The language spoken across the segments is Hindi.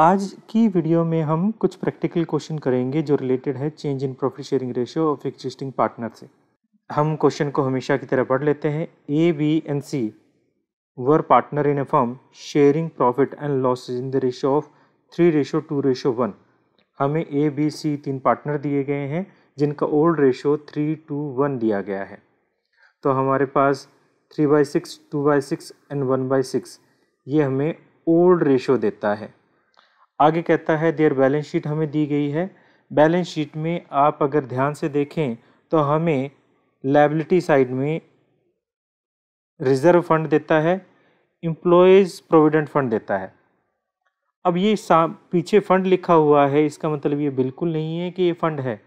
आज की वीडियो में हम कुछ प्रैक्टिकल क्वेश्चन करेंगे जो रिलेटेड है change in profit sharing ratio of existing partner से हम क्वेश्चन को हमेशा की तरह पढ़ लेते हैं A B and C were partner in a firm sharing profit and loss in the ratio of three ratio two ratio one हमें ए बी सी तीन पार्टनर दिए गए हैं जिनका old ratio three two one दिया गया है तो हमारे पास three by six two by six and one by six ये हमें ओल्ड रेशो देता है आगे कहता है देयर बैलेंस शीट हमें दी गई है बैलेंस शीट में आप अगर ध्यान से देखें तो हमें लाइबिलिटी साइड में रिज़र्व फंड देता है एम्प्लॉयज़ प्रोविडेंट फंड देता है अब ये पीछे फ़ंड लिखा हुआ है इसका मतलब ये बिल्कुल नहीं है कि ये फ़ंड है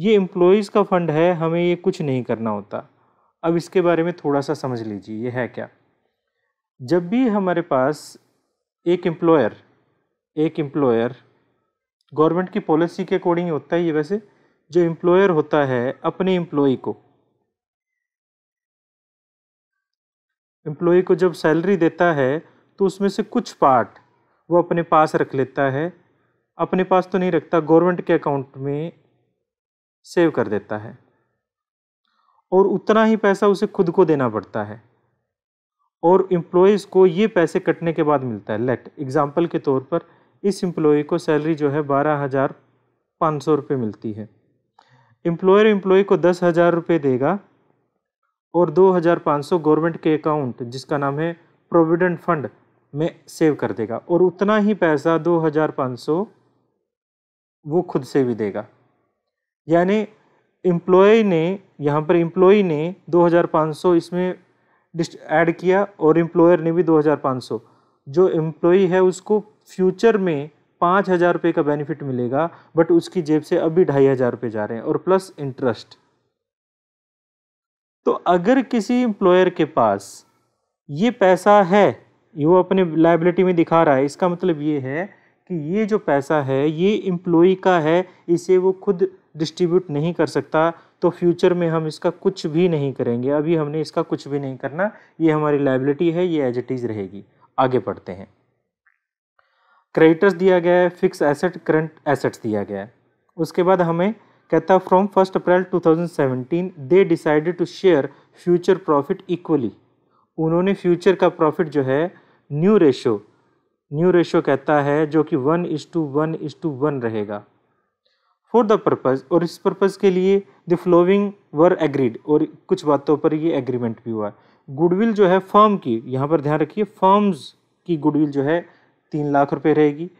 ये एम्प्लॉयज़ का फ़ंड है हमें ये कुछ नहीं करना होता अब इसके बारे में थोड़ा सा समझ लीजिए ये है क्या जब भी हमारे पास एक एम्प्लॉयर एक एम्प्लॉयर गवर्नमेंट की पॉलिसी के अकॉर्डिंग होता है ये वैसे जो एम्प्लॉयर होता है अपने एम्प्लॉय को एम्प्लॉय को जब सैलरी देता है तो उसमें से कुछ पार्ट वो अपने पास रख लेता है अपने पास तो नहीं रखता गवर्नमेंट के अकाउंट में सेव कर देता है और उतना ही पैसा उसे खुद को देना पड़ता है और एम्प्लॉयज़ को ये पैसे कटने के बाद मिलता है लेट एग्ज़ाम्पल के तौर पर इस एम्प्लॉय को सैलरी जो है बारह हज़ार पाँच सौ रुपये मिलती है एम्प्लॉयर एम्प्लॉय को दस हज़ार रुपये देगा और दो हज़ार पाँच सौ गवर्नमेंट के अकाउंट जिसका नाम है प्रोविडेंट फंड में सेव कर देगा और उतना ही पैसा दो हज़ार पाँच सौ वो खुद से भी देगा यानी एम्प्लॉय ने यहाँ पर एम्प्लॉय ने दो हजार पाँच सौ इसमें डिस्ट ऐड किया और एम्प्लॉयर ने भी दो हजार पाँच सौ जो एम्प्लॉय है उसको फ्यूचर में पाँच हज़ार रुपये का बेनिफिट मिलेगा बट उसकी जेब से अभी ढाई हज़ार रुपये जा रहे हैं और प्लस इंटरेस्ट तो अगर किसी एम्प्लॉयर के पास ये पैसा है ये वो अपने लाइबिलिटी में दिखा रहा है इसका मतलब ये है कि ये जो पैसा है ये एम्प्लॉय का है इसे वो खुद डिस्ट्रीब्यूट नहीं कर सकता तो फ्यूचर में हम इसका कुछ भी नहीं करेंगे अभी हमने इसका कुछ भी नहीं करना ये हमारी लाइबिलिटी है ये एज इट इज़ रहेगी आगे पढ़ते हैं क्रेडिटर्स दिया गया है फिक्स एसेट करंट एसेट्स दिया गया है उसके बाद हमें कहता है from first April 2017 they decided to share future profit equally उन्होंने फ्यूचर का प्रॉफिट जो है न्यू रेशो न्यू रेशो कहता है जो कि one is two one is two one रहेगा फॉर द पर्पज़ और इस पर्पज़ के लिए द फ्लोविंग वर एग्रीड और कुछ बातों पर ये एग्रीमेंट भी हुआ गुडविल जो है फर्म की यहाँ पर ध्यान रखिए फर्म्स की गुडविल जो है तीन लाख रुपए रहेगी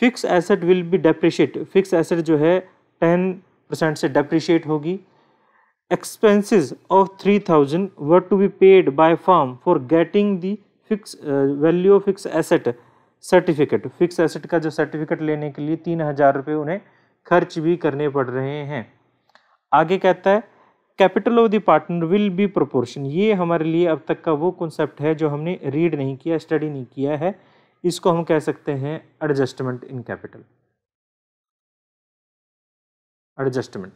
fix asset will be depreciate fix asset जो है टेन परसेंट से डेप्रिशिएट होगी expenses of three thousand were to be paid by form for getting the fix value of fix asset certificate fix asset का जो सर्टिफिकेट लेने के लिए तीन हजार रुपये उन्हें खर्च भी करने पड़ रहे हैं आगे कहता है capital of the partner will be proportion ये हमारे लिए अब तक का वो कॉन्सेप्ट है जो हमने रीड नहीं किया स्टडी नहीं किया है इसको हम कह सकते हैं एडजस्टमेंट इन कैपिटल एडजस्टमेंट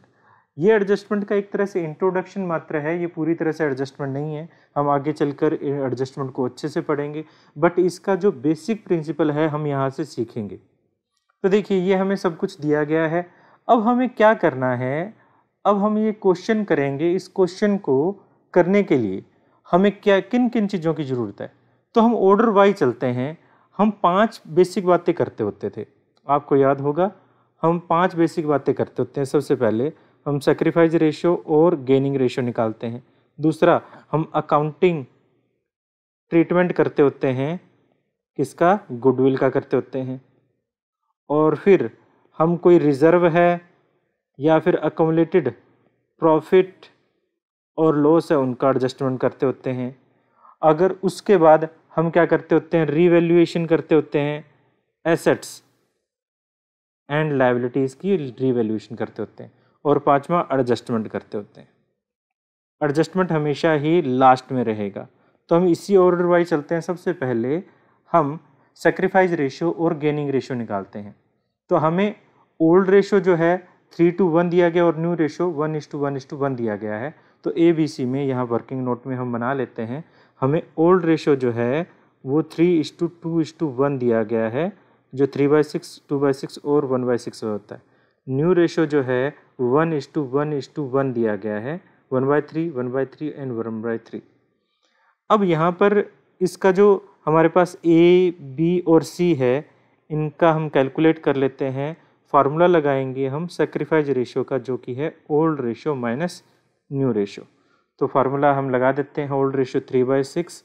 ये एडजस्टमेंट का एक तरह से इंट्रोडक्शन मात्र है ये पूरी तरह से एडजस्टमेंट नहीं है हम आगे चलकर एडजस्टमेंट को अच्छे से पढ़ेंगे बट इसका जो बेसिक प्रिंसिपल है हम यहाँ से सीखेंगे तो देखिए ये हमें सब कुछ दिया गया है अब हमें क्या करना है अब हम ये क्वेश्चन करेंगे इस क्वेश्चन को करने के लिए हमें क्या किन किन चीज़ों की ज़रूरत है तो हम ऑर्डर वाई चलते हैं हम पांच बेसिक बातें करते होते थे आपको याद होगा हम पांच बेसिक बातें करते होते हैं सबसे पहले हम सेक्रीफाइज रेशियो और गेनिंग रेशियो निकालते हैं दूसरा हम अकाउंटिंग ट्रीटमेंट करते होते हैं किसका गुडविल का करते होते हैं और फिर हम कोई रिज़र्व है या फिर अकोमलेटेड प्रॉफिट और लॉस है उनका एडजस्टमेंट करते होते हैं अगर उसके बाद हम क्या करते होते हैं रीवेल्यूएशन करते होते हैं एसेट्स एंड लाइबिलिटीज़ की रिवेल्यूशन करते होते हैं और पांचवा एडजस्टमेंट करते होते हैं एडजस्टमेंट हमेशा ही लास्ट में रहेगा तो हम इसी ऑर्डर वाइज चलते हैं सबसे पहले हम सेक्रीफाइस रेशो और गेनिंग रेशो निकालते हैं तो हमें ओल्ड रेशो जो है थ्री टू वन दिया गया और new ratio one is two one is two one दिया गया है तो ए बी सी में यहाँ वर्किंग नोट में हम बना लेते हैं हमें ओल्ड रेशो जो है वो three is two two is two one दिया गया है जो three by six two by six और वन बाई सिक्स होता है न्यू रेशो जो है one is two one is two one दिया गया है one by three one by three and one by three अब यहाँ पर इसका जो हमारे पास ए बी और सी है इनका हम कैलकुलेट कर लेते हैं फार्मूला लगाएंगे हम सेक्रीफाइज रेशो का जो कि है old ratio minus new ratio तो फार्मूला हम लगा देते हैं old ratio three by six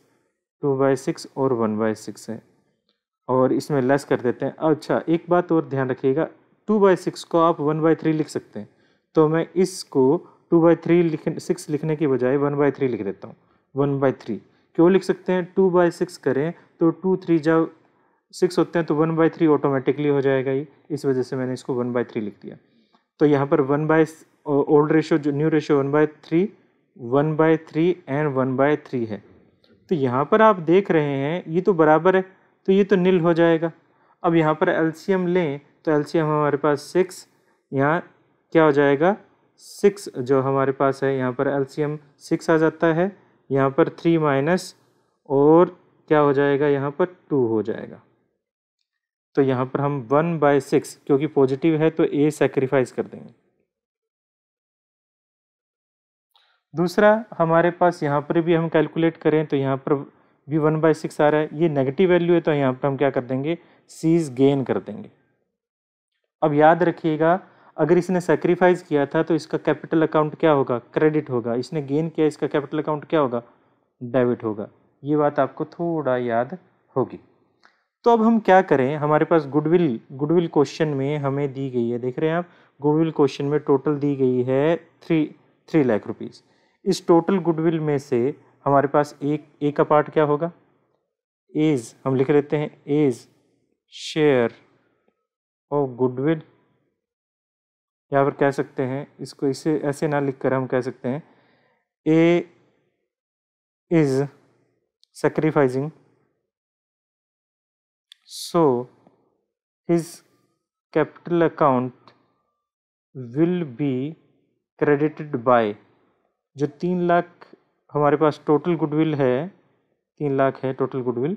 two by six और वन बाई सिक्स है और इसमें लेस कर देते हैं अच्छा एक बात और ध्यान रखिएगा टू बाई सिक्स को आप वन बाई थ्री लिख सकते हैं तो मैं इसको टू बाई थ्री लिख सिक्स लिखने के बजाय वन बाई थ्री लिख देता हूँ वन बाई थ्री क्यों लिख सकते हैं टू बाई सिक्स करें तो टू थ्री जब सिक्स होते हैं तो वन बाई थ्री ऑटोमेटिकली हो जाएगा ही इस वजह से मैंने इसको वन बाई थ्री लिख दिया तो यहाँ पर वन बाई ओल्ड रेशो जो new ratio one by three one by three and one by three है तो यहाँ पर आप देख रहे हैं ये तो बराबर है तो ये तो नील हो जाएगा अब यहाँ पर एलसीएम लें तो एलसीएम हमारे पास सिक्स यहाँ क्या हो जाएगा सिक्स जो हमारे पास है यहाँ पर एलसीएम सिक्स आ जाता है यहाँ पर थ्री माइनस और क्या हो जाएगा यहाँ पर टू हो जाएगा तो यहाँ पर हम वन बाय सिक्स क्योंकि पॉजिटिव है तो ए सेक्रीफाइस कर देंगे दूसरा हमारे पास यहाँ पर भी हम कैलकुलेट करें तो यहाँ पर भी वन बाई सिक्स आ रहा है ये नेगेटिव वैल्यू है तो यहाँ पर हम क्या कर देंगे सीज गेन कर देंगे अब याद रखिएगा अगर इसने सेक्रीफाइस किया था तो इसका कैपिटल अकाउंट क्या होगा क्रेडिट होगा इसने गेन किया इसका कैपिटल अकाउंट क्या होगा डेबिट होगा ये बात आपको थोड़ा याद होगी तो अब हम क्या करें हमारे पास गुडविल गुडविल क्वेश्चन में हमें दी गई है देख रहे हैं आप गुडविल क्वेश्चन में टोटल दी गई है थ्री थ्री लाख रुपीज़ इस टोटल गुडविल में से हमारे पास एक एक का पार्ट क्या होगा एज हम लिख लेते हैं एज शेयर ऑफ गुडविल या फिर कह सकते हैं इसको इसे ऐसे ना लिख कर हम कह सकते हैं A is sacrificing so his capital account will be credited by जो तीन लाख हमारे पास टोटल गुडविल है तीन लाख है टोटल गुडविल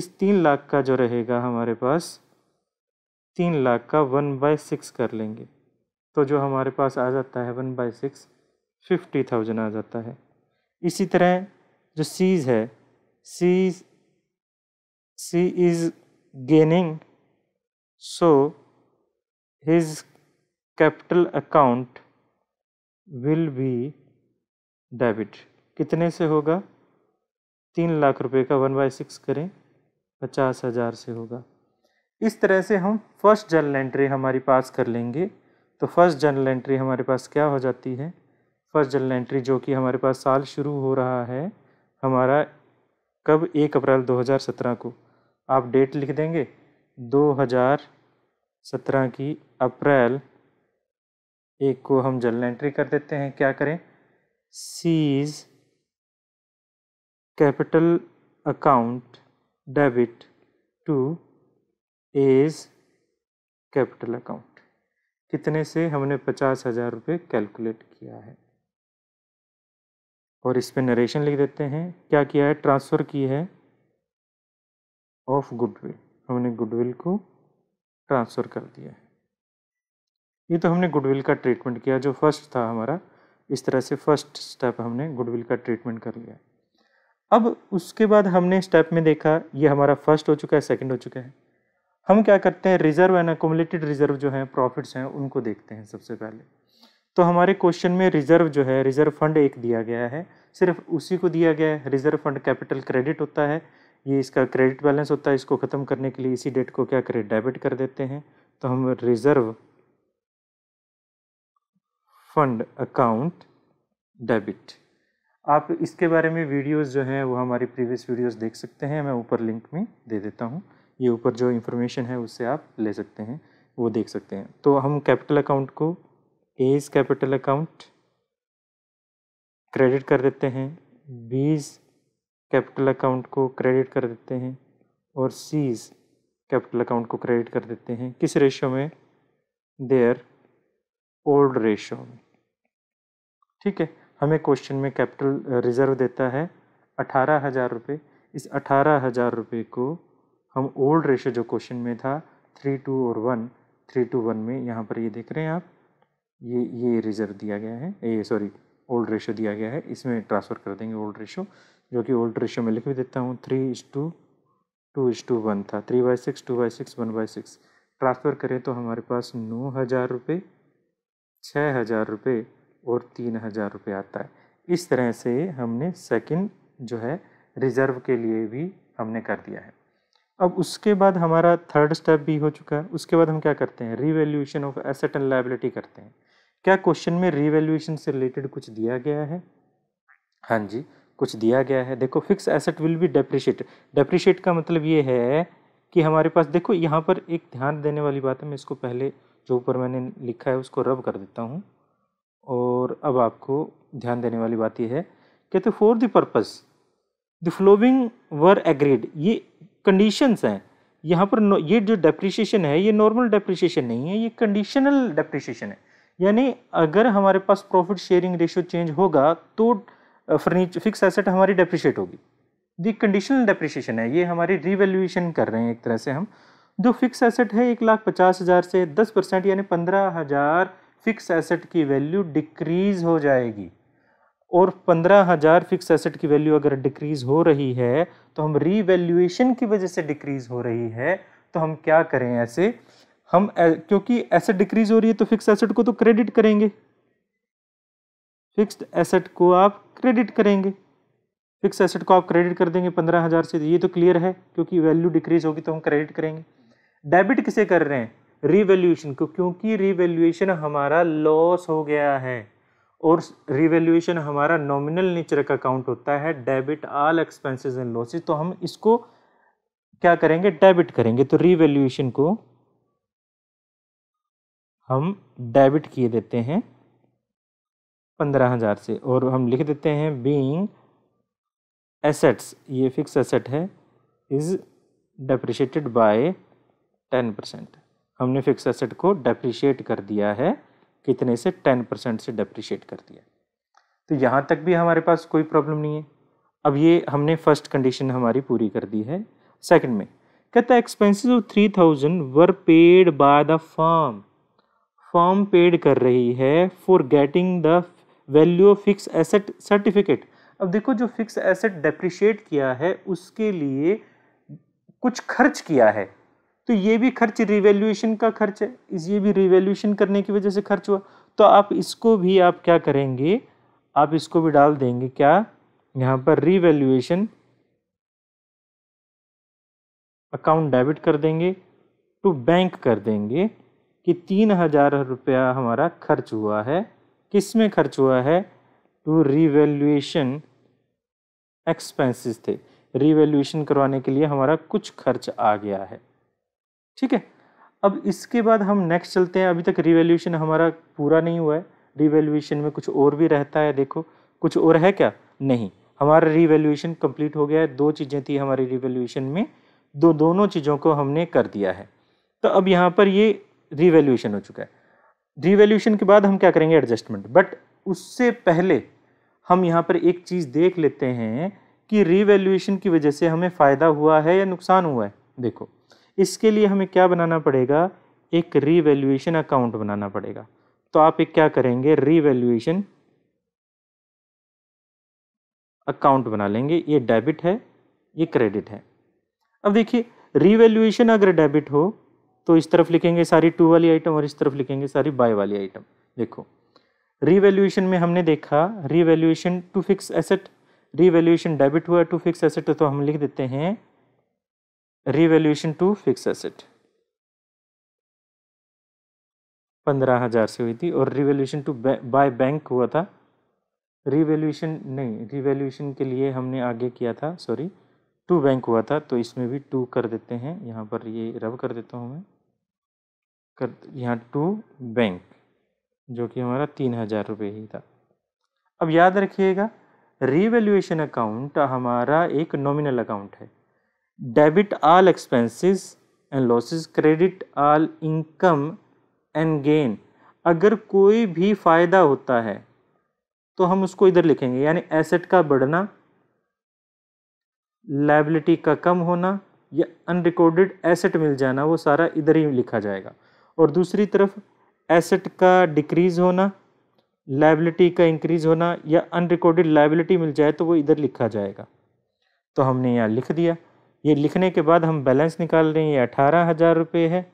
इस तीन लाख का जो रहेगा हमारे पास तीन लाख का वन बाय सिक्स कर लेंगे तो जो हमारे पास आ जाता है one by six fifty thousand आ जाता है इसी तरह जो सीज है C's C is gaining so his capital account will be debit कितने से होगा तीन लाख रुपए का वन बाई सिक्स करें पचास हज़ार से होगा इस तरह से हम फर्स्ट जर्नल एंट्री हमारी पास कर लेंगे तो फर्स्ट जर्नल एंट्री हमारे पास क्या हो जाती है फर्स्ट जर्नल एंट्री जो कि हमारे पास साल शुरू हो रहा है हमारा कब एक अप्रैल 2017 को आप डेट लिख देंगे 2017 की अप्रैल एक को हम जर्नल एंट्री कर देते हैं क्या करें C's capital account debit to A's capital account कितने से हमने पचास हज़ार रुपये कैलकुलेट किया है और इस पर नरेशन लिख देते हैं क्या किया है ट्रांसफ़र की है ऑफ गुडविल हमने गुडविल को ट्रांसफ़र कर दिया है ये तो हमने गुडविल का ट्रीटमेंट किया जो फर्स्ट था हमारा इस तरह से फर्स्ट स्टेप हमने गुडविल का ट्रीटमेंट कर लिया अब उसके बाद हमने स्टेप में देखा ये हमारा फर्स्ट हो चुका है सेकंड हो चुका है हम क्या करते हैं रिजर्व एंड अकोमलेटेड रिजर्व जो हैं प्रॉफिट्स हैं उनको देखते हैं सबसे पहले तो हमारे क्वेश्चन में रिजर्व जो है रिजर्व फंड एक दिया गया है सिर्फ उसी को दिया गया है रिजर्व फंड कैपिटल क्रेडिट होता है ये इसका क्रेडिट बैलेंस होता है इसको ख़त्म करने के लिए इसी डेट को क्या करें डेबिट कर देते हैं तो हम रिजर्व फंड अकाउंट डेबिट आप इसके बारे में वीडियोस जो हैं वो हमारी प्रीवियस वीडियोस देख सकते हैं मैं ऊपर लिंक में दे देता हूँ ये ऊपर जो इन्फॉर्मेशन है उससे आप ले सकते हैं वो देख सकते हैं तो हम कैपिटल अकाउंट को एज कैपिटल अकाउंट क्रेडिट कर देते हैं बीज कैपिटल अकाउंट को क्रेडिट कर देते हैं और सीज कैपिटल अकाउंट को क्रेडिट कर देते हैं किस रेशियो में देयर ओल्ड रेशो में ठीक है हमें क्वेश्चन में कैपिटल रिजर्व देता है अठारह हज़ार रुपये इस अठारह हज़ार रुपये को हम ओल्ड रेशो जो क्वेश्चन में था थ्री टू और वन थ्री टू वन में यहाँ पर ये देख रहे हैं आप ये ये रिजर्व दिया गया है ये सॉरी ओल्ड रेशो दिया गया है इसमें ट्रांसफ़र कर देंगे ओल्ड रेशो जो कि ओल्ड रेशो में लिख भी देता हूँ three is two two is two one था three by six two by six one by six transfer करें तो हमारे पास नौ हज़ार रुपये छः हज़ार रुपये और तीन हज़ार रुपये आता है इस तरह से हमने सेकंड जो है रिज़र्व के लिए भी हमने कर दिया है अब उसके बाद हमारा थर्ड स्टेप भी हो चुका है उसके बाद हम क्या करते हैं revaluation of asset and liability करते हैं क्या क्वेश्चन में रिवेल्यूशन से रिलेटेड कुछ दिया गया है हाँ जी कुछ दिया गया है देखो fixed asset will be depreciate depreciate का मतलब ये है कि हमारे पास देखो यहाँ पर एक ध्यान देने वाली बात है मैं इसको पहले जो ऊपर मैंने लिखा है उसको रब कर देता हूँ और अब आपको ध्यान देने वाली बात यह है कहते for the purpose the following were agreed ये कंडीशंस हैं यहाँ पर ये जो डेप्रीशिएशन है ये नॉर्मल डेप्रिशिएशन नहीं है ये कंडीशनल डेप्रीशिएशन है यानी अगर हमारे पास प्रॉफिट शेयरिंग रेशियो चेंज होगा तो फर्नीचर फिक्स एसेट हमारी डेप्रिशिएट होगी दी कंडीशनल डेप्रिशिएशन है ये हमारी रिवेल्यूएशन कर रहे हैं एक तरह से हम जो फिक्स एसेट है एक लाख पचास हज़ार से दस परसेंट यानी पंद्रह हज़ार फिक्स एसेट की वैल्यू डिक्रीज़ हो जाएगी और पंद्रह हज़ार फिक्स एसेट की वैल्यू अगर डिक्रीज़ हो रही है तो हम रीवैल्यूएशन की वजह से डिक्रीज़ हो रही है तो हम क्या करें ऐसे हम क्योंकि एसेट डिक्रीज़ हो रही है तो फिक्स एसेट को तो क्रेडिट करेंगे फिक्स्ड एसेट को आप क्रेडिट करेंगे फिक्स एसेट को आप क्रेडिट कर देंगे पंद्रह हज़ार से ये तो क्लियर है क्योंकि वैल्यू डिक्रीज़ होगी तो हम क्रेडिट करेंगे डेबिट किसे कर रहे हैं रिवेल्यूशन को क्योंकि रिवेल्यूशन हमारा लॉस हो गया है और रिवेल्यूशन हमारा नॉमिनल नेचर का अकाउंट होता है debit all expenses and losses तो हम इसको क्या करेंगे डेबिट करेंगे तो रिवेल्यूशन को हम डेबिट किए देते हैं पंद्रह हज़ार से और हम लिख देते हैं बीइंग एसेट्स ये फिक्स एसेट है is depreciated by ten percent हमने फिक्स एसेट को डेप्रिशिएट कर दिया है कितने से टेन परसेंट से डेप्रिशिएट कर दिया तो यहाँ तक भी हमारे पास कोई प्रॉब्लम नहीं है अब ये हमने फर्स्ट कंडीशन हमारी पूरी कर दी है सेकंड में कहता है of three thousand were paid by the firm firm paid कर रही है for getting the value of fix asset certificate अब देखो जो फिक्स एसेट डेप्रिशिएट किया है उसके लिए कुछ खर्च किया है तो ये भी खर्च रिवेल्यूशन का खर्च है इस ये भी रिवेल्यूशन करने की वजह से खर्च हुआ तो आप इसको भी आप क्या करेंगे आप इसको भी डाल देंगे क्या यहाँ पर रिवेल्यूएशन अकाउंट डेबिट कर देंगे टू तो बैंक कर देंगे कि तीन हजार रुपया हमारा खर्च हुआ है किस में खर्च हुआ है टू रिवेल्यूएशन एक्सपेंसेस थे रिवेल्यूशन करवाने के लिए हमारा कुछ खर्च आ गया है ठीक है अब इसके बाद हम नेक्स्ट चलते हैं अभी तक रिवेल्यूशन हमारा पूरा नहीं हुआ है रिवेल्यूशन में कुछ और भी रहता है देखो कुछ और है क्या नहीं हमारा रिवेल्यूशन कंप्लीट हो गया है दो चीज़ें थी हमारी रिवेल्यूशन में दो दोनों चीज़ों को हमने कर दिया है तो अब यहाँ पर ये रिवेल्यूशन हो चुका है रिवेल्यूशन के बाद हम क्या करेंगे एडजस्टमेंट बट उससे पहले हम यहाँ पर एक चीज़ देख लेते हैं कि रिवेल्यूशन की वजह से हमें फ़ायदा हुआ है या नुकसान हुआ है देखो इसके लिए हमें क्या बनाना पड़ेगा एक रीवैल्यूएशन अकाउंट बनाना पड़ेगा तो आप एक क्या करेंगे रीवैल्यूएशन अकाउंट बना लेंगे ये डेबिट है ये क्रेडिट है अब देखिए रीवैल्यूएशन अगर डेबिट हो तो इस तरफ लिखेंगे सारी टू वाली आइटम और इस तरफ लिखेंगे सारी बाय वाली आइटम देखो रीवैल्यूएशन में हमने देखा revaluation to fixed asset revaluation debit हुआ टू फिक्स एसेट तो हम लिख देते हैं रिवेल्यूशन टू फिक्स एसेट पंद्रह हज़ार से हुई थी और रिवेल्यूशन टू बाय बैंक हुआ था रिवेल्यूशन नहीं रिवेल्यूशन के लिए हमने आगे किया था सॉरी टू बैंक हुआ था तो इसमें भी टू कर देते हैं यहाँ पर ये रब कर देता हूँ मैं कर यहाँ टू बैंक जो कि हमारा तीन हज़ार रुपये ही था अब याद रखिएगा रीवेल्यूएशन अकाउंट हमारा एक नॉमिनल अकाउंट है debit all expenses and losses credit all income and gain अगर कोई भी फ़ायदा होता है तो हम उसको इधर लिखेंगे यानी एसेट का बढ़ना लाइबिलिटी का कम होना या अनरिकॉर्डेड एसेट मिल जाना वो सारा इधर ही लिखा जाएगा और दूसरी तरफ एसेट का डिक्रीज़ होना लाइबिलिटी का इंक्रीज़ होना या अनरिकॉर्डेड लाइबिलिटी मिल जाए तो वो इधर लिखा जाएगा तो हमने यहाँ लिख दिया ये लिखने के बाद हम बैलेंस निकाल रहे हैं ये अठारह हज़ार रुपये है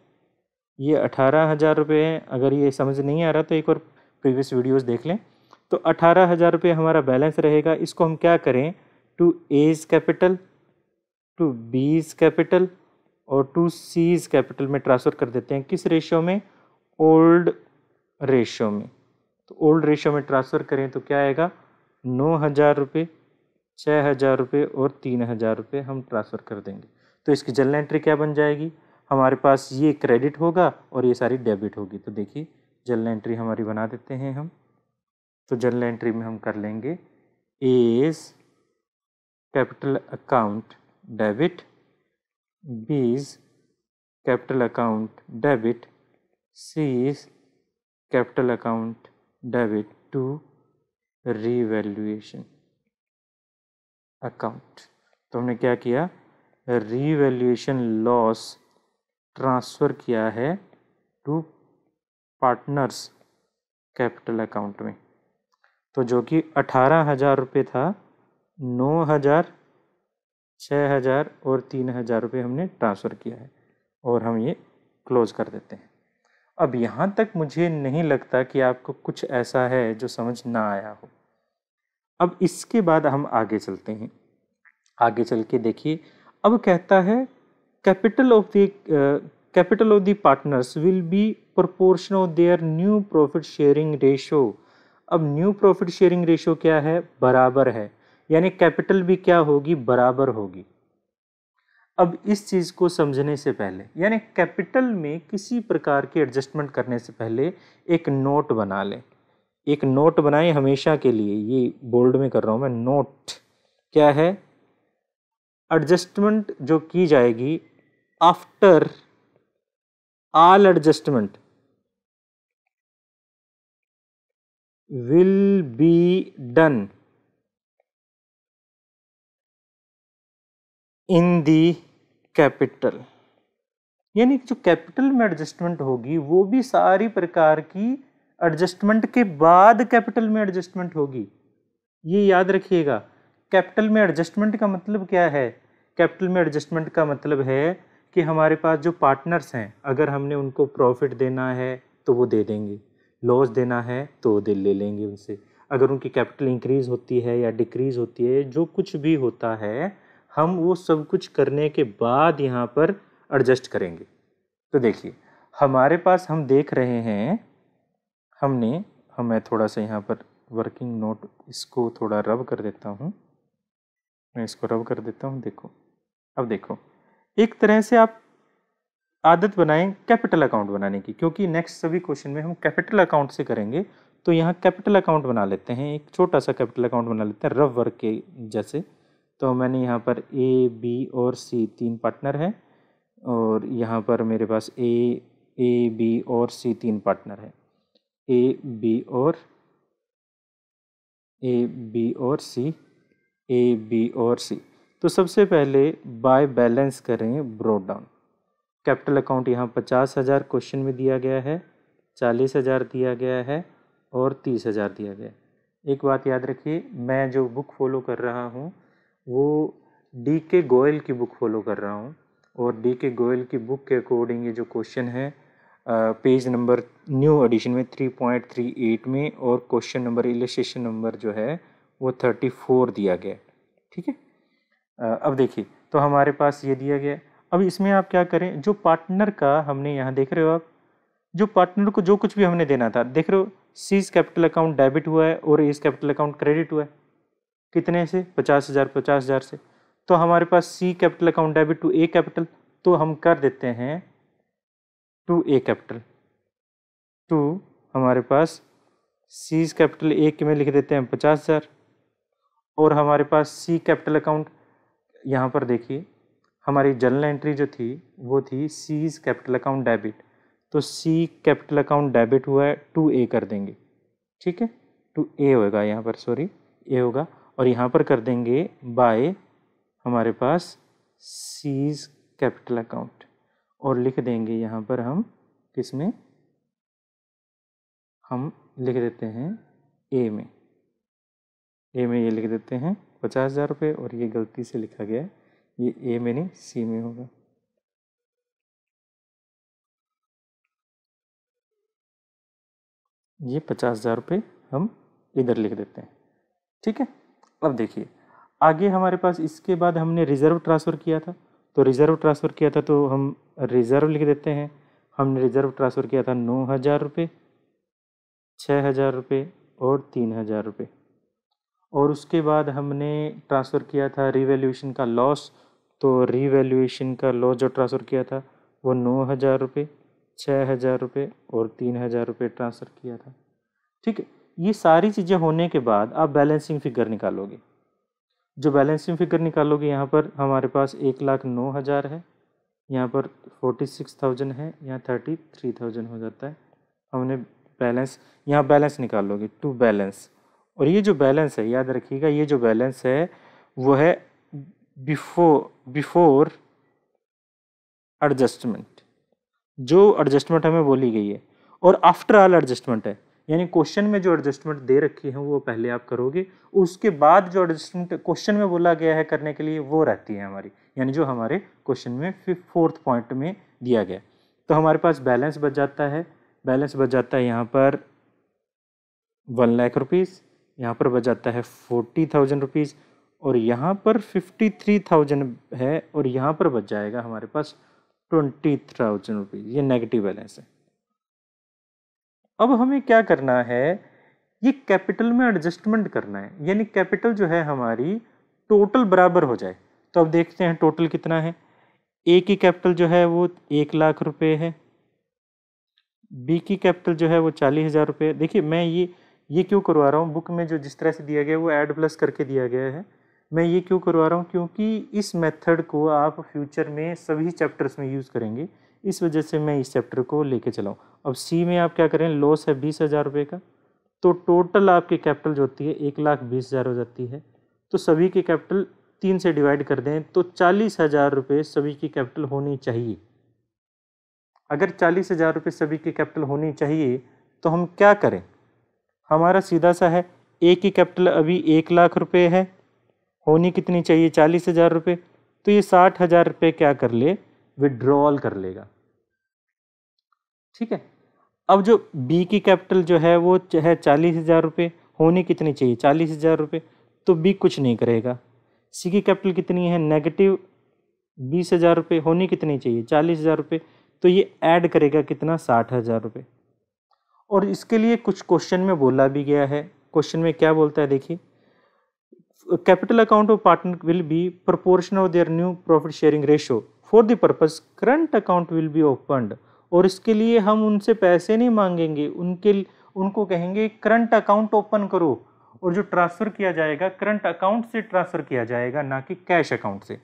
ये अठारह हज़ार रुपये है अगर ये समझ नहीं आ रहा तो एक और प्रीवियस वीडियोस देख लें तो अठारह हज़ार रुपये हमारा बैलेंस रहेगा इसको हम क्या करें to A's capital to B's capital और टू सीज कैपिटल में ट्रांसफ़र कर देते हैं किस रेशियो में ओल्ड रेशियो में तो ओल्ड रेशियो में ट्रांसफ़र करें तो क्या आएगा नौ हज़ार रुपये छः हज़ार रुपये और तीन हज़ार रुपये हम ट्रांसफ़र कर देंगे तो इसकी जल एंट्री क्या बन जाएगी हमारे पास ये क्रेडिट होगा और ये सारी डेबिट होगी तो देखिए जल एंट्री हमारी बना देते हैं हम तो जल एंट्री में हम कर लेंगे A's capital account debit B's capital account debit C capital account debit to revaluation account तो हमने क्या किया रीवैल्यूएशन लॉस ट्रांसफ़र किया है टू पार्टनर्स कैपिटल अकाउंट में तो जो कि अठारह हज़ार रुपये था नौ हज़ार छः हज़ार और तीन हज़ार रुपये हमने ट्रांसफ़र किया है और हम ये क्लोज़ कर देते हैं अब यहाँ तक मुझे नहीं लगता कि आपको कुछ ऐसा है जो समझ ना आया हो अब इसके बाद हम आगे चलते हैं आगे चल के देखिए अब कहता है capital of the capital of the partners will be proportion of their new profit sharing ratio अब न्यू प्रॉफिट शेयरिंग रेशो क्या है बराबर है यानी कैपिटल भी क्या होगी बराबर होगी अब इस चीज़ को समझने से पहले यानी कैपिटल में किसी प्रकार के एडजस्टमेंट करने से पहले एक नोट बना लें एक नोट बनाएं हमेशा के लिए ये बोल्ड में कर रहा हूँ मैं नोट क्या है एडजस्टमेंट जो की जाएगी after all adjustment will be done in the capital यानी जो कैपिटल में एडजस्टमेंट होगी वो भी सारी प्रकार की एडजस्टमेंट के बाद कैपिटल में एडजस्टमेंट होगी ये याद रखिएगा कैपिटल में एडजस्टमेंट का मतलब क्या है कैपिटल में एडजस्टमेंट का मतलब है कि हमारे पास जो पार्टनर्स हैं अगर हमने उनको प्रॉफिट देना है तो वो दे देंगे लॉस देना है तो दे ले लेंगे उनसे अगर उनकी कैपिटल इंक्रीज़ होती है या डिक्रीज़ होती है जो कुछ भी होता है हम वो सब कुछ करने के बाद यहाँ पर एडजस्ट करेंगे तो देखिए हमारे पास हम देख रहे हैं हमने मैं थोड़ा सा यहाँ पर वर्किंग नोट इसको थोड़ा रब कर देता हूँ मैं इसको रब कर देता हूँ देखो अब देखो एक तरह से आप आदत बनाएं कैपिटल अकाउंट बनाने की क्योंकि नेक्स्ट सभी क्वेश्चन में हम कैपिटल अकाउंट से करेंगे तो यहाँ कैपिटल अकाउंट बना लेते हैं एक छोटा सा कैपिटल अकाउंट बना लेते हैं रब वर्क के जैसे तो मैंने यहाँ पर ए बी और सी तीन पार्टनर है और यहाँ पर मेरे पास ए ए बी और सी तीन पार्टनर है ए बी और ए बी और सी ए बी और सी तो सबसे पहले बाय बैलेंस करें ब्रोड डाउन कैपिटल अकाउंट यहाँ पचास हज़ार क्वेश्चन में दिया गया है चालीस हज़ार दिया गया है और तीस हज़ार दिया गया है एक बात याद रखिए मैं जो बुक फॉलो कर रहा हूँ वो डी के गोयल की बुक फॉलो कर रहा हूँ और डी के गोयल की बुक के अकॉर्डिंग ये जो क्वेश्चन है पेज नंबर न्यू एडिशन में 3.38 में और क्वेश्चन नंबर इलेस्ट्रेशन नंबर जो है वो 34 दिया गया ठीक है अब देखिए तो हमारे पास ये दिया गया अब इसमें आप क्या करें जो पार्टनर का हमने यहाँ देख रहे हो आप जो पार्टनर को जो कुछ भी हमने देना था देख रहे हो सीज कैपिटल अकाउंट डेबिट हुआ है और इस कैपिटल अकाउंट क्रेडिट हुआ है कितने से पचास हज़ार पचास हज़ार से तो हमारे पास C capital account debit to A capital तो हम कर देते हैं टू ए कैपिटल टू तो हमारे पास सीज कैपिटल ए के में लिख देते हैं पचास हज़ार और हमारे पास सी कैपिटल अकाउंट यहाँ पर देखिए हमारी जनरल एंट्री जो थी वो थी सीज़ कैपिटल अकाउंट डेबिट तो सी कैपिटल अकाउंट डेबिट हुआ है टू ए कर देंगे ठीक है टू ए होगा यहाँ पर सॉरी ए होगा और यहाँ पर कर देंगे बाय हमारे पास सीज कैपिटल अकाउंट और लिख देंगे यहाँ पर हम किस में हम लिख देते हैं ए में ए में ये लिख देते हैं पचास हज़ार रुपये और ये गलती से लिखा गया है ये ए में नहीं सी में होगा ये पचास हज़ार रुपये हम इधर लिख देते हैं ठीक है अब देखिए आगे हमारे पास इसके बाद हमने रिज़र्व ट्रांसफ़र किया था तो रिज़र्व ट्रांसफ़र किया था तो हम रिज़र्व लिख देते हैं हमने रिज़र्व ट्रांसफ़र किया था नौ हज़ार रुपये छः हज़ार रुपये और तीन हज़ार रुपये और उसके बाद हमने ट्रांसफ़र किया था रिवेल्यूशन का लॉस तो रिवेल्यूशन का लॉस जो ट्रांसफ़र किया था वो नौ हज़ार रुपये छः हज़ार रुपये और तीन हज़ार रुपये ट्रांसफ़र किया था ठीक है ये सारी चीज़ें होने के बाद आप बैलेंसिंग फिगर निकालोगे जो बैलेंसिंग फिगर निकालोगे यहाँ पर हमारे पास एक लाख नौ हज़ार है यहाँ पर फोर्टी सिक्स थाउजेंड है यहाँ थर्टी थ्री थाउजेंड हो जाता है हमने बैलेंस यहाँ बैलेंस निकालोगे टू बैलेंस और ये जो बैलेंस है याद रखिएगा ये जो बैलेंस है वो है बिफोर बिफोर एडजस्टमेंट जो एडजस्टमेंट हमें बोली गई है और आफ्टर ऑल एडजस्टमेंट है यानी क्वेश्चन में जो एडजस्टमेंट दे रखी है वो पहले आप करोगे उसके बाद जो एडजस्टमेंट क्वेश्चन में बोला गया है करने के लिए वो रहती है हमारी यानी जो हमारे क्वेश्चन में फोर्थ पॉइंट में दिया गया तो हमारे पास बैलेंस बच जाता है बैलेंस बच जाता है यहाँ पर वन लाख रुपीज़ यहाँ पर बच जाता है फोर्टी थाउजेंड रुपीज़ और यहाँ पर फिफ्टी थ्री थाउजेंड है और यहाँ पर बच जाएगा हमारे पास ट्वेंटी थाउजेंड रुपीज़ ये नेगेटिव बैलेंस है अब हमें क्या करना है ये कैपिटल में एडजस्टमेंट करना है यानी कैपिटल जो है हमारी टोटल बराबर हो जाए तो अब देखते हैं टोटल कितना है ए की कैपिटल जो है वो एक लाख रुपए है बी की कैपिटल जो है वो चालीस हज़ार रुपये देखिए मैं ये ये क्यों करवा रहा हूँ बुक में जो जिस तरह से दिया गया वो एड प्लस करके दिया गया है मैं ये क्यों करवा रहा हूँ क्योंकि इस मेथड को आप फ्यूचर में सभी चैप्टर्स में यूज़ करेंगे इस वजह से मैं इस चैप्टर को लेके चलाऊँ अब सी में आप क्या करें लॉस है बीस हज़ार रुपये का तो टोटल आपकी कैपिटल जो होती है एक लाख बीस हज़ार हो जाती है तो सभी की कैपिटल तीन से डिवाइड कर दें तो चालीस हज़ार रुपये सभी की कैपिटल होनी चाहिए अगर चालीस हज़ार रुपये सभी की कैपिटल होनी चाहिए तो हम क्या करें हमारा सीधा सा है ए की कैपिटल अभी एक लाख रुपये है होनी कितनी चाहिए चालीस हज़ार रुपये तो ये साठ हज़ार रुपये क्या कर ले विड्रॉल कर लेगा ठीक है अब जो बी की कैपिटल जो है वो है चालीस हज़ार रुपये होनी कितनी चाहिए चालीस हज़ार रुपये तो बी कुछ नहीं करेगा सी की कैपिटल कितनी है नेगेटिव बीस हज़ार रुपये होनी कितनी चाहिए चालीस हज़ार रुपये तो ये ऐड करेगा कितना साठ हज़ार रुपये और इसके लिए कुछ क्वेश्चन में बोला भी गया है क्वेश्चन में क्या बोलता है देखिए capital account of partner will be proportion of their new profit sharing ratio for the purpose current account will be opened और इसके लिए हम उनसे पैसे नहीं मांगेंगे उनके उनको कहेंगे करंट अकाउंट ओपन करो और जो ट्रांसफ़र किया जाएगा करंट अकाउंट से ट्रांसफ़र किया जाएगा ना कि कैश अकाउंट से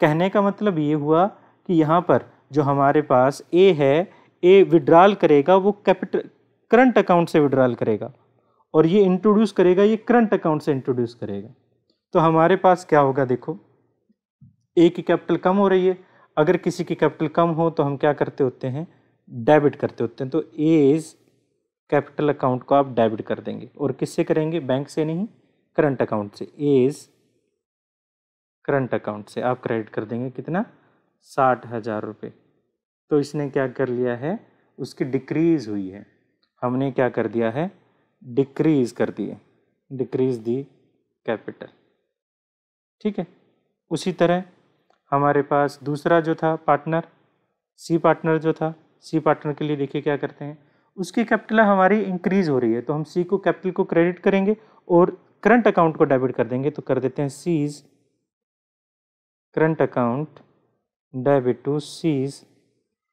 कहने का मतलब ये हुआ कि यहाँ पर जो हमारे पास ए है ए विड्रॉल करेगा वो कैपिटल करंट अकाउंट से विड्रॉल करेगा और ये इंट्रोड्यूस करेगा ये करंट अकाउंट से इंट्रोड्यूस करेगा तो हमारे पास क्या होगा देखो ए की कैपिटल कम हो रही है अगर किसी की कैपिटल कम हो तो हम क्या करते होते हैं डेबिट करते होते हैं तो एज कैपिटल अकाउंट को आप डेबिट कर देंगे और किससे करेंगे बैंक से नहीं करंट अकाउंट से एज करंट अकाउंट से आप क्रेडिट कर देंगे कितना साठ हज़ार रुपये तो इसने क्या कर लिया है उसकी डिक्रीज़ हुई है हमने क्या कर दिया है डिक्रीज़ कर दिए डिक्रीज़ दी कैपिटल ठीक है उसी तरह हमारे पास दूसरा जो था पार्टनर सी पार्टनर जो था सी पार्टनर के लिए देखिए क्या करते हैं उसकी कैपिटल हमारी इंक्रीज हो रही है तो हम सी को कैपिटल को क्रेडिट करेंगे और करंट अकाउंट को डेबिट कर देंगे तो कर देते हैं C's current account debit to C's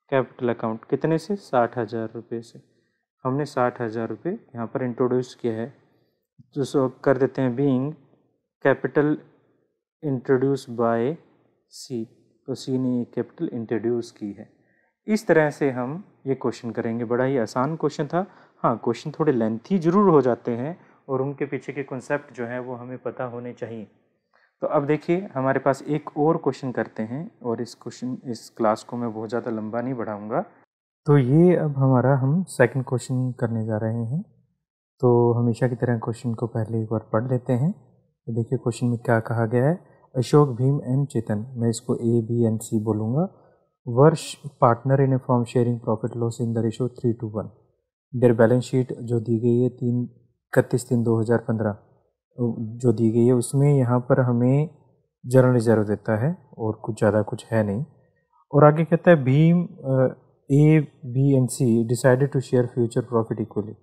capital account कितने से साठ हज़ार रुपये से हमने साठ हज़ार रुपये यहाँ पर इंट्रोड्यूस किया है तो सो कर देते हैं being capital introduced by C तो सी ने ये कैपिटल इंट्रोड्यूस की है इस तरह से हम ये क्वेश्चन करेंगे बड़ा ही आसान क्वेश्चन था हाँ क्वेश्चन थोड़े लेंथी ज़रूर हो जाते हैं और उनके पीछे के कॉन्सेप्ट जो हैं वो हमें पता होने चाहिए तो अब देखिए हमारे पास एक और क्वेश्चन करते हैं और इस क्वेश्चन इस क्लास को मैं बहुत ज़्यादा लंबा नहीं बढ़ाऊँगा तो ये अब हमारा हम सेकंड क्वेश्चन करने जा रहे हैं तो हमेशा की तरह क्वेश्चन को पहले एक बार पढ़ लेते हैं तो देखिए क्वेश्चन में क्या कहा गया है अशोक भीम एंड चेतन मैं इसको ए बी एंड सी बोलूँगा were partner in a firm sharing profit loss in the ratio three two one their balance sheet जो दी गई है तीन इकतीस तीन दो हज़ार पंद्रह जो दी गई है उसमें यहाँ पर हमें जर्नल रिजर्व देता है और कुछ ज़्यादा कुछ है नहीं और आगे कहता है भीम A B and C decided to share future profit equally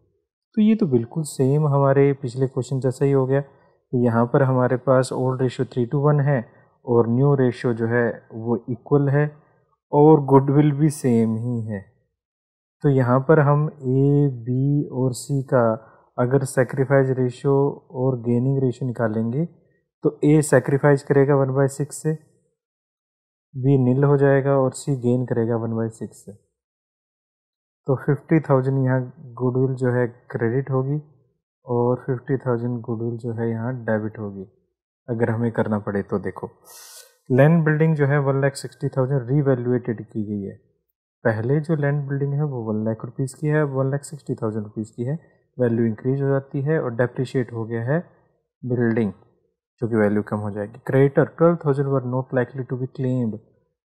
तो ये तो बिल्कुल सेम हमारे पिछले क्वेश्चन जैसा ही हो गया यहाँ पर हमारे पास old ratio three two one है और न्यू रेशो जो है वो इक्वल है और गुडविल भी सेम ही है तो यहाँ पर हम ए बी और सी का अगर सेक्रीफाइज रेशो और गेनिंग रेशो निकालेंगे तो ए सेक्रीफाइज करेगा वन बाई सिक्स से बी नील हो जाएगा और सी गेन करेगा वन बाई सिक्स से तो फिफ्टी थाउजेंड यहाँ गुडविल जो है क्रेडिट होगी और फिफ्टी थाउजेंड गुडविल जो है यहाँ डेबिट होगी अगर हमें करना पड़े तो देखो लैंड बिल्डिंग जो है one lakh sixty thousand revaluated की गई है पहले जो लैंड बिल्डिंग है वो वन लाख रुपीज़ की है one lakh sixty thousand rupees की है वैल्यू इंक्रीज हो जाती है और डेप्रिशिएट हो गया है बिल्डिंग जो कि वैल्यू कम हो जाएगी creditor twelve thousand were not likely to be claimed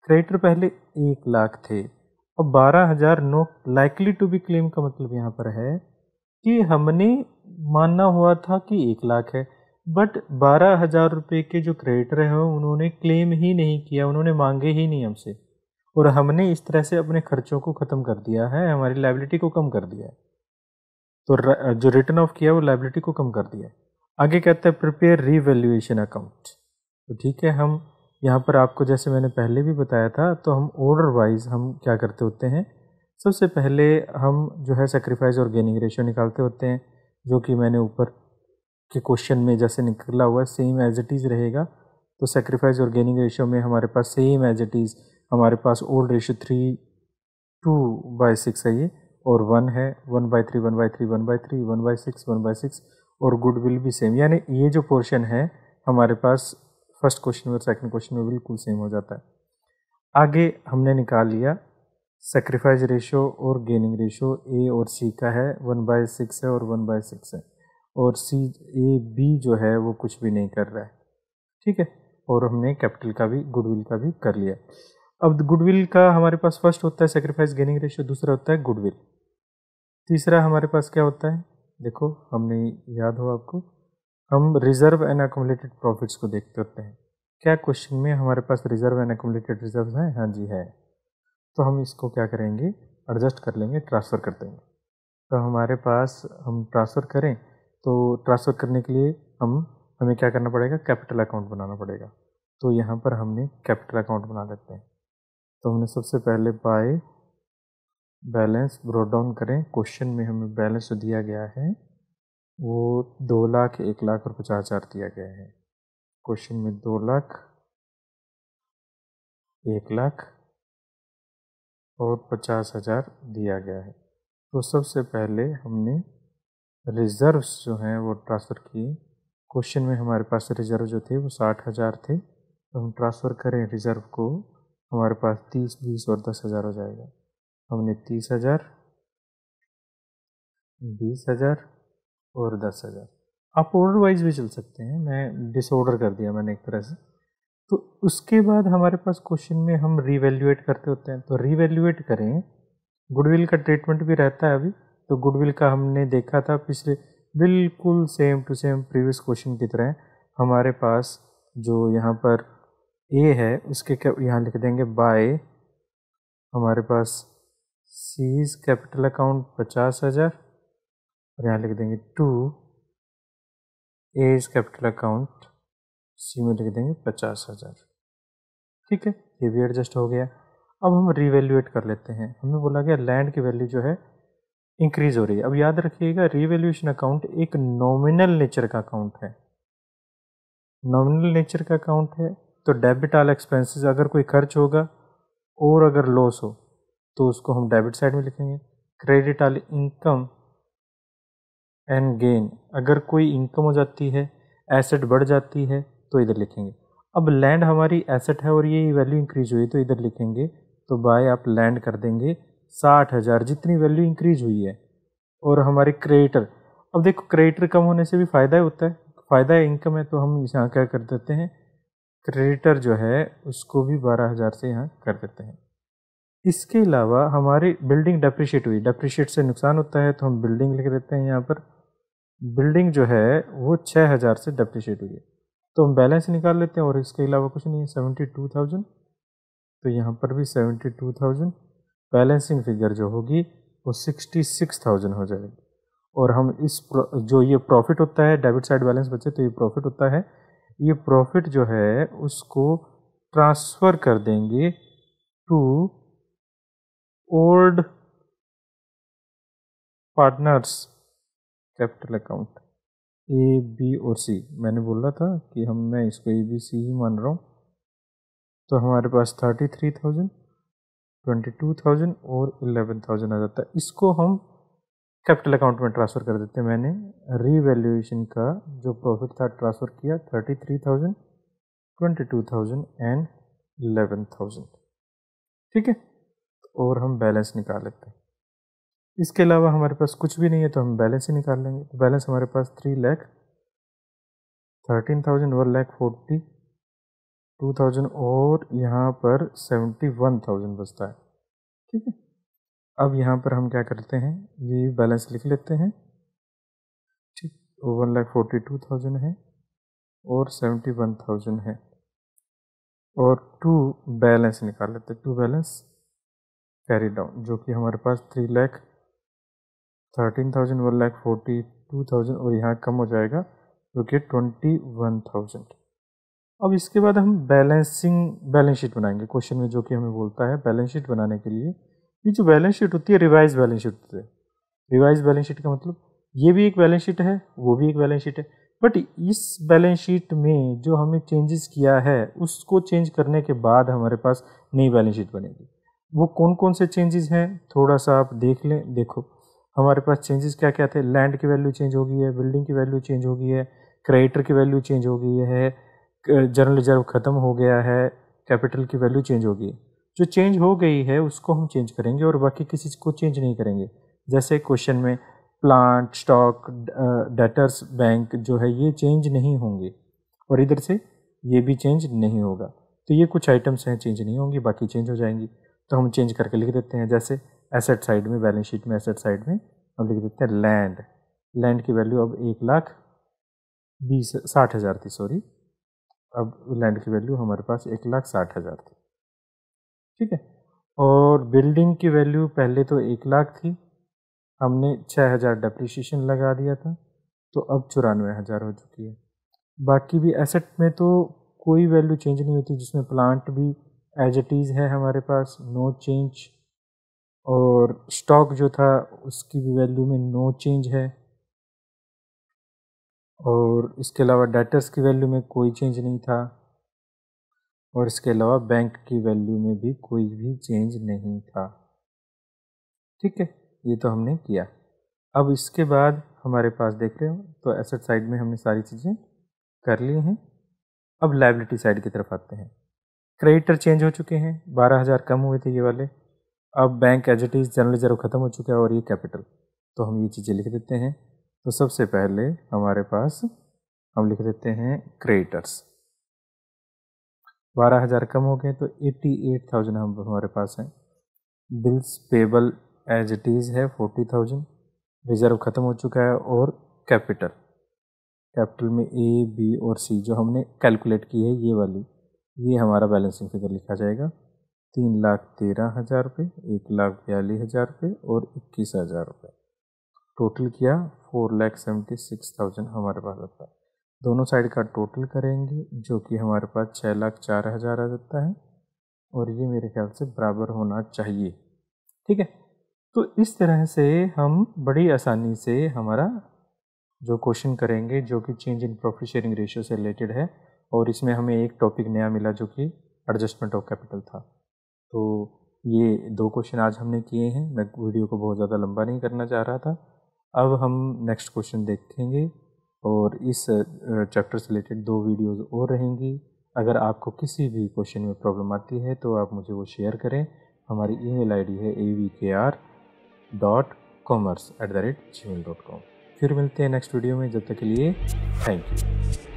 creditor पहले एक लाख थे और बारह हज़ार not likely to be claim का मतलब यहाँ पर है कि हमने मानना हुआ था कि एक लाख है बट बारह हज़ार रुपये के जो क्रेडिटर हैं उन्होंने क्लेम ही नहीं किया उन्होंने मांगे ही नहीं हमसे और हमने इस तरह से अपने खर्चों को ख़त्म कर दिया है हमारी लाइबिलिटी को कम कर दिया है तो जो रिटर्न ऑफ किया वो लाइबिलिटी को कम कर दिया है आगे कहता है प्रिपेयर रीवैल्यूएशन अकाउंट तो ठीक है हम यहाँ पर आपको जैसे मैंने पहले भी बताया था तो हम ऑर्डर वाइज हम क्या करते होते हैं सबसे पहले हम जो है सेक्रीफाइस और गेनिंग रेशियो निकालते होते हैं जो कि मैंने ऊपर के क्वेश्चन में जैसे निकला हुआ है सेम एज इट इज़ रहेगा तो सेक्रीफाइस और गेनिंग रेशियो में हमारे पास सेम एज इट इज़ हमारे पास old ratio three two by six है ये और वन है one by three one by three one by three one by six one by six और गुड विल भी सेम यानी ये जो पोर्शन है हमारे पास फर्स्ट क्वेश्चन में और सेकंड क्वेश्चन में बिल्कुल सेम हो जाता है आगे हमने निकाल लिया सेक्रीफाइज रेशो और गेनिंग रेशो ए और सी का है वन बाय सिक्स है और वन बाय सिक्स है और सी ए बी जो है वो कुछ भी नहीं कर रहा है ठीक है और हमने कैपिटल का भी गुडविल का भी कर लिया अब गुडविल का हमारे पास फर्स्ट होता है सेक्रीफाइज गेनिंग रेशो दूसरा होता है गुडविल तीसरा हमारे पास क्या होता है देखो हमने याद हो आपको हम रिजर्व एंड एकोमलेटेड प्रॉफिट्स को देखते होते हैं क्या क्वेश्चन में हमारे पास रिजर्व एंड एकोमलेटेड रिजर्व हैं हाँ जी है तो हम इसको क्या करेंगे एडजस्ट कर लेंगे ट्रांसफ़र कर देंगे तो हमारे पास हम ट्रांसफ़र करें तो ट्रांसफ़र करने के लिए हम हमें क्या करना पड़ेगा कैपिटल अकाउंट बनाना पड़ेगा तो यहाँ पर हमने कैपिटल अकाउंट बना लेते हैं तो हमने सबसे पहले बाय बैलेंस ब्रोड डाउन करें क्वेश्चन में हमें बैलेंस दिया गया है वो दो लाख एक लाख और पचास हज़ार दिया गया है क्वेश्चन में दो लाख एक लाख और पचास हज़ार दिया गया है तो सबसे पहले हमने रिज़र्व्स जो हैं वो ट्रांसफ़र किए क्वेश्चन में हमारे पास रिज़र्व जो थे वो साठ हज़ार थे तो हम ट्रांसफ़र करें रिज़र्व को हमारे पास तीस बीस और दस हज़ार हो जाएगा हमने तीस हज़ार बीस हज़ार और दस हज़ार आप ऑर्डर वाइज भी चल सकते हैं मैं डिसऑर्डर कर दिया मैंने एक तरह से तो उसके बाद हमारे पास क्वेश्चन में हम रीवैल्यूएट करते होते हैं तो रीवैल्यूएट करें गुडविल का ट्रीटमेंट भी रहता है अभी तो गुडविल का हमने देखा था पिछले बिल्कुल same to same previous question की तरह हमारे पास जो यहाँ पर ए है उसके यहाँ लिख देंगे बाय हमारे पास सीज कैपिटल अकाउंट पचास हज़ार और यहाँ लिख देंगे to A's capital account C में लिख देंगे पचास हज़ार ठीक है ये भी एडजस्ट हो गया अब हम रीवेल्यूएट कर लेते हैं हमें बोला गया लैंड की वैल्यू जो है इंक्रीज हो रही है अब याद रखिएगा रीवेल्यूशन अकाउंट एक नॉमिनल नेचर का अकाउंट है नॉमिनल नेचर का अकाउंट है तो डेबिट आल एक्सपेंसेस अगर कोई खर्च होगा और अगर लॉस हो तो उसको हम डेबिट साइड में लिखेंगे credit all income and gain अगर कोई इनकम हो जाती है एसेट बढ़ जाती है तो इधर लिखेंगे अब लैंड हमारी एसेट है और ये वैल्यू इंक्रीज हुई तो इधर लिखेंगे तो बाय आप लैंड कर देंगे साठ हज़ार जितनी वैल्यू इंक्रीज हुई है और हमारे क्रेडिटर अब देखो क्रेडिटर कम होने से भी फ़ायदा होता है फ़ायदा है इनकम है तो हम यहाँ क्या कर देते हैं क्रेडिटर जो है उसको भी बारह हज़ार से यहाँ कर देते हैं इसके अलावा हमारी बिल्डिंग डेप्रिशिएट हुई डेप्रिशिएट से नुकसान होता है तो हम बिल्डिंग लिख देते हैं यहाँ पर बिल्डिंग जो है वो छः हज़ार से डेप्रिशिएट हुई है तो हम बैलेंस निकाल लेते हैं और इसके अलावा कुछ नहीं है सेवेंटी टू थाउजेंड तो यहाँ पर भी seventy two thousand balancing figure जो होगी वो सिक्सटी सिक्स थाउजेंड हो जाएगी और हम इस जो ये प्रॉफिट होता है डेबिट साइड बैलेंस बचे तो ये प्रॉफिट होता है ये प्रॉफिट जो है उसको ट्रांसफ़र कर देंगे to old partners capital account A B और सी मैंने बोला था कि हम मैं इसको ए बी सी ही मान रहा हूँ तो हमारे पास thirty three thousand twenty two thousand और इलेवन थाउजेंड आ जाता है इसको हम कैपिटल अकाउंट में ट्रांसफ़र कर देते हैं मैंने रीवैल्यूएशन का जो प्रॉफिट था ट्रांसफ़र किया thirty three thousand twenty two thousand and eleven thousand ठीक है और हम बैलेंस निकाल लेते हैं इसके अलावा हमारे पास कुछ भी नहीं है तो हम बैलेंस ही निकाल लेंगे तो बैलेंस हमारे पास three lakh thirteen thousand one lakh forty two thousand और यहाँ पर सेवेंटी वन थाउजेंड बचता है ठीक है अब यहाँ पर हम क्या करते हैं ये बैलेंस लिख लेते हैं ठीक one lakh forty two thousand है और सेवेंटी वन थाउजेंड है और टू बैलेंस निकाल लेते हैं टू बैलेंस कैरी डाउन जो कि हमारे पास three lakh thirteen thousand one lakh forty two thousand और यहाँ कम हो जाएगा जो कि ट्वेंटी वन थाउजेंड अब इसके बाद हम बैलेंसिंग बैलेंस शीट बनाएंगे क्वेश्चन में जो कि हमें बोलता है बैलेंस शीट बनाने के लिए ये जो बैलेंस शीट होती है रिवाइज बैलेंस शीट होती है रिवाइज बैलेंस शीट का मतलब ये भी एक बैलेंस शीट है वो भी एक बैलेंस शीट है बट इस बैलेंस शीट में जो हमने चेंजेस किया है उसको चेंज करने के बाद हमारे पास नई बैलेंस शीट बनेगी वो कौन कौन से चेंजेस हैं थोड़ा सा आप देख लें देखो हमारे पास चेंजेस क्या क्या थे लैंड की वैल्यू चेंज हो गई है बिल्डिंग की वैल्यू चेंज हो गई है क्रेडिटर की वैल्यू चेंज हो गई है जनरल रिजर्व ख़त्म हो गया है कैपिटल की वैल्यू चेंज हो गई है जो चेंज हो गई है उसको हम चेंज करेंगे और बाकी किसी को चेंज नहीं करेंगे जैसे क्वेश्चन में प्लांट स्टॉक डेटर्स बैंक जो है ये चेंज नहीं होंगे और इधर से ये भी चेंज नहीं होगा तो ये कुछ आइटम्स हैं चेंज नहीं होंगी बाकी चेंज हो जाएंगी तो हम चेंज करके लिख देते हैं जैसे एसेट साइड में बैलेंस शीट में एसेट साइड में हम लिख देते हैं लैंड लैंड की वैल्यू अब एक लाख बीस साठ हज़ार थी सॉरी अब लैंड की वैल्यू हमारे पास एक लाख साठ हज़ार थी ठीक है और बिल्डिंग की वैल्यू पहले तो एक लाख थी हमने छः हज़ार डेप्रिशिएशन लगा दिया था तो अब चौरानवे हज़ार हो चुकी है बाकी भी एसेट में तो कोई वैल्यू चेंज नहीं होती जिसमें प्लांट भी एज इट इज़ है हमारे पास नो चेंज और स्टॉक जो था उसकी भी वैल्यू में नो चेंज है और इसके अलावा डेटर्स की वैल्यू में कोई चेंज नहीं था और इसके अलावा बैंक की वैल्यू में भी कोई भी चेंज नहीं था ठीक है ये तो हमने किया अब इसके बाद हमारे पास देख रहे हो तो एसेट साइड में हमने सारी चीज़ें कर ली हैं अब लाइबिलिटी साइड की तरफ आते हैं क्रेडिटर चेंज हो चुके हैं बारह हज़ार कम हुए थे ये वाले अब bank as it is general reserve ख़त्म हो चुका है और ये कैपिटल तो हम ये चीज़ें लिख देते हैं तो सबसे पहले हमारे पास हम लिख देते हैं क्रेडिटर्स बारह हज़ार कम हो गए तो एट्टी एट थाउजेंड हम हमारे पास हैं bills payable as it is है फोर्टी थाउजेंड रिजर्व ख़त्म हो चुका है और कैपिटल कैपिटल में ए बी और सी जो हमने कैलकुलेट की है ये वाली ये हमारा बैलेंसिंग फिगर लिखा जाएगा तीन लाख तेरह हज़ार रुपये एक लाख बयालीस हज़ार रुपये और इक्कीस हज़ार रुपये टोटल किया four lakh seventy six thousand हमारे पास आता है दोनों साइड का टोटल करेंगे जो कि हमारे पास छः लाख चार हज़ार आ जाता है और ये मेरे ख्याल से बराबर होना चाहिए ठीक है तो इस तरह से हम बड़ी आसानी से हमारा जो क्वेश्चन करेंगे जो कि change in profit sharing ratio से रिलेटेड है और इसमें हमें एक टॉपिक नया मिला जो कि एडजस्टमेंट ऑफ कैपिटल था तो ये दो क्वेश्चन आज हमने किए हैं मैं वीडियो को बहुत ज़्यादा लंबा नहीं करना चाह रहा था अब हम नेक्स्ट क्वेश्चन देखेंगे और इस चैप्टर से रिलेटेड दो वीडियोस और रहेंगी अगर आपको किसी भी क्वेश्चन में प्रॉब्लम आती है तो आप मुझे वो शेयर करें हमारी ईमेल आईडी है A V K R dot commerce at the rate gmail dot com फिर मिलते हैं नेक्स्ट वीडियो में जब तक के लिए थैंक यू